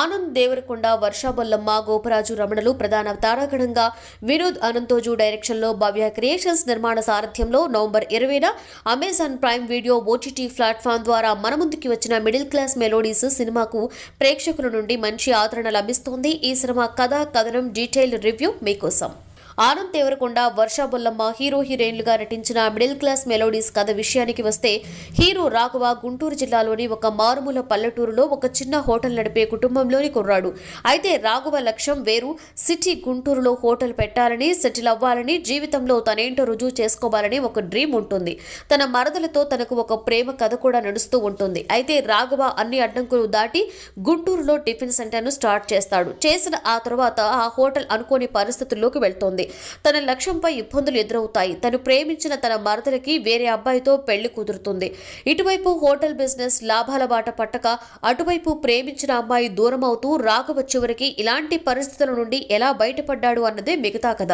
ఆనంద్ దేవరకొండ వర్షాబొల్లమ్మ గోపరాజు రమణలు ప్రధాన తారాగణంగా వినోద్ అనంతోజు డైరెక్షన్లో భవ్య క్రియేషన్స్ నిర్మాణ సారథ్యంలో నవంబర్ ఇరవైన Amazon Prime video OTT platform ద్వారా మన ముందుకి వచ్చిన మిడిల్ క్లాస్ మెలోడీస్ సినిమాకు ప్రేక్షకుల నుండి మంచి ఆదరణ లభిస్తోంది ఈ సినిమా కథ కథనం డీటెయిల్ రివ్యూ మీకోసం ఆనంద్ దేవరకొండ వర్షా బొల్లమ్మ హీరో హీరోయిన్లుగా నటించిన మిడిల్ క్లాస్ మెలోడీస్ కథ విషయానికి వస్తే హీరో రాఘవ గుంటూరు జిల్లాలోని ఒక మారుమూల పల్లెటూరులో ఒక చిన్న హోటల్ నడిపే కుటుంబంలోని కుర్రాడు అయితే రాఘవ లక్ష్యం వేరు సిటీ గుంటూరులో హోటల్ పెట్టాలని సెటిల్ అవ్వాలని జీవితంలో తనేంటో రుజువు చేసుకోవాలని ఒక డ్రీమ్ ఉంటుంది తన మరదలతో తనకు ఒక ప్రేమ కథ కూడా నడుస్తూ ఉంటుంది అయితే రాఘవ అన్ని అడ్డంకులు దాటి గుంటూరులో టిఫిన్ సెంటర్ను స్టార్ట్ చేస్తాడు చేసిన ఆ తర్వాత ఆ హోటల్ అనుకోని పరిస్థితుల్లోకి వెళ్తోంది ఉంటుంది తన లక్ష్యంపై ఇబ్బందులు ఎదురవుతాయి తను ప్రేమించిన తన మరదలకి వేరే అబ్బాయితో పెళ్లి కుదురుతుంది ఇటువైపు హోటల్ బిజినెస్ లాభాల బాట పట్టక అటువైపు ప్రేమించిన అమ్మాయి దూరం అవుతూ రాఘవ చివరికి ఇలాంటి పరిస్థితుల నుండి ఎలా బయటపడ్డాడు అన్నదే మిగతా కథ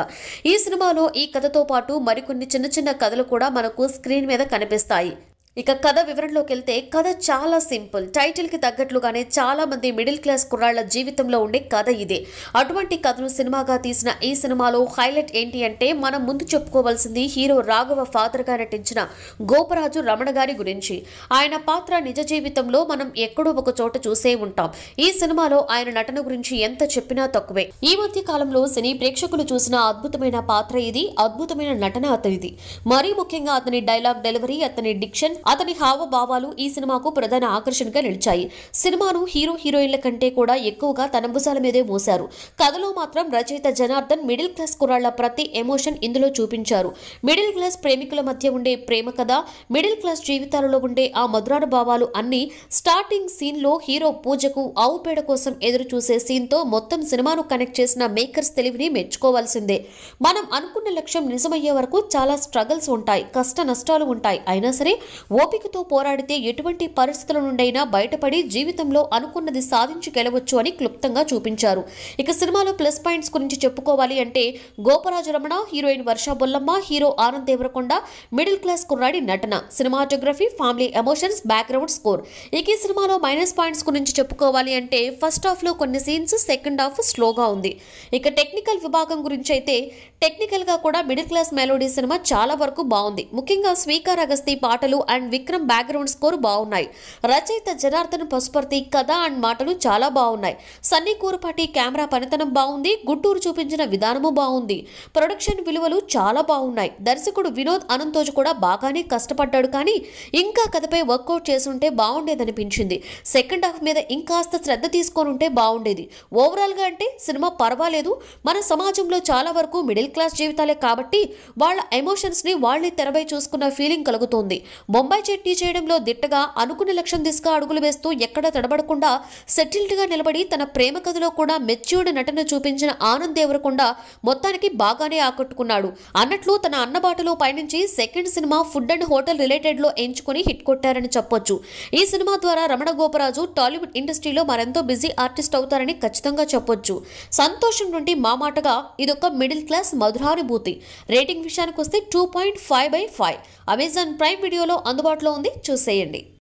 ఈ సినిమాలో ఈ కథతో పాటు మరికొన్ని చిన్న చిన్న కథలు కూడా మనకు స్క్రీన్ మీద కనిపిస్తాయి ఇక కథ వివరణలోకి వెళ్తే కథ చాలా సింపుల్ టైటిల్కి తగ్గట్లుగానే చాలా మంది మిడిల్ క్లాస్ కుర్రాళ్ల జీవితంలో ఉండే కథ ఇదే అటువంటి కథను సినిమాగా తీసిన ఈ సినిమాలో హైలైట్ ఏంటి అంటే మనం ముందు చెప్పుకోవాల్సింది హీరో రాఘవ ఫాదర్గా నటించిన గోపరాజు రమణ గారి గురించి ఆయన పాత్ర నిజ జీవితంలో మనం ఎక్కడో ఒక చోట చూసే ఉంటాం ఈ సినిమాలో ఆయన నటన గురించి ఎంత చెప్పినా తక్కువే ఈ మధ్య కాలంలో సినీ ప్రేక్షకులు చూసిన అద్భుతమైన పాత్ర ఇది అద్భుతమైన నటన అతనిది మరీ ముఖ్యంగా అతని డైలాగ్ డెలివరీ అతని డిక్షన్ అతని హావభావాలు ఈ సినిమాకు ప్రధాన ఆకర్షణగా నిలిచాయి సినిమాను హీరో హీరోయిన్ల కంటే కూడా ఎక్కువగా తనంబుసాల మీదే మోశారు కథలో మాత్రం రచయిత జనార్దన్ మిడిల్ క్లాస్ కురాళ్ల ప్రతి ఎమోషన్ ఇందులో చూపించారు మిడిల్ క్లాస్ ప్రేమికుల మధ్య ఉండే ప్రేమ కథ మిడిల్ క్లాస్ జీవితాలలో ఉండే ఆ మధురానుభావాలు అన్ని స్టార్టింగ్ సీన్లో హీరో పూజకు ఆవు పేడ కోసం ఎదురు చూసే సీన్తో మొత్తం సినిమాను కనెక్ట్ చేసిన మేకర్స్ తెలివిని మెచ్చుకోవాల్సిందే మనం అనుకున్న లక్ష్యం నిజమయ్యే వరకు చాలా స్ట్రగుల్స్ ఉంటాయి కష్ట నష్టాలు ఉంటాయి అయినా సరే ఓపికతో పోరాడితే ఎటువంటి పరిస్థితుల నుండైనా బయటపడి జీవితంలో అనుకున్నది సాధించి గెలవచ్చు అని క్లుప్తంగా చూపించారు ఇక సినిమాలో ప్లస్ పాయింట్స్ గురించి చెప్పుకోవాలి అంటే Goparaju Ramana heroine Varsha Bollamma hero Anand Devarakonda middle class కుర్రాడి నటన cinematography family emotions background score ఇక ఈ సినిమాలో మైనస్ పాయింట్స్ గురించి చెప్పుకోవాలి అంటే ఫస్ట్ లో కొన్ని సీన్స్ సెకండ్ హాఫ్ స్లోగా ఉంది ఇక టెక్నికల్ విభాగం గురించి అయితే టెక్నికల్గా కూడా మిడిల్ క్లాస్ మెలోడీ సినిమా చాలా వరకు బాగుంది ముఖ్యంగా స్వీకార్ అగస్తి పాటలు and and Vikram background score బాగున్నాయి రచయిత జనార్దన్ పశుపర్తి కథ అండ్ మాటలు చాలా బాగున్నాయి సన్నీ కూరపాటి కెమెరా పనితనం బాగుంది గుంటూరు చూపించిన విధానము బాగుంది ప్రొడక్షన్ విలువలు చాలా బాగున్నాయి దర్శకుడు వినోద్ అనంతోజ్ కూడా బాగానే కష్టపడ్డాడు కానీ ఇంకా కథపై వర్కౌట్ చేసుంటే బాగుండేదనిపించింది సెకండ్ హాఫ్ మీద ఇంకాస్త శ్రద్ధ తీసుకొని ఉంటే బాగుండేది ఓవరాల్గా అంటే సినిమా పర్వాలేదు మన సమాజంలో చాలా వరకు మిడిల్ క్లాస్ జీవితాలే కాబట్టి వాళ్ళ ఎమోషన్స్ని వాళ్ళే తెరపై చూసుకున్న ఫీలింగ్ కలుగుతుంది బొమ్మ బొంబాయి చెట్టి చేయడంలో దిట్టగా అనుకున్న లక్ష్యం దిశగా అడుగులు వేస్తూ ఎక్కడా తడబడకుండా సెటిల్డ్గా నిలబడి తన ప్రేమ కథలో కూడా మెచ్యూర్డ్ నటన చూపించిన ఆనంద్ దేవరకొండ మొత్తానికి బాగానే ఆకట్టుకున్నాడు అన్నట్లు తన అన్నబాటలో పయనించి second cinema food and hotel రిలేటెడ్లో ఎంచుకుని హిట్ కొట్టారని చెప్పొచ్చు ఈ సినిమా ద్వారా రమణ గోపరాజు టాలీవుడ్ ఇండస్ట్రీలో మరెంతో బిజీ ఆర్టిస్ట్ అవుతారని ఖచ్చితంగా చెప్పొచ్చు సంతోషం నుండి మా మాటగా ఇదొక మిడిల్ క్లాస్ మధురానుభూతి రేటింగ్ విషయానికి వస్తే two point five by five Amazon Prime వీడియోలో అందుబాటులో ఉంది చూసేయండి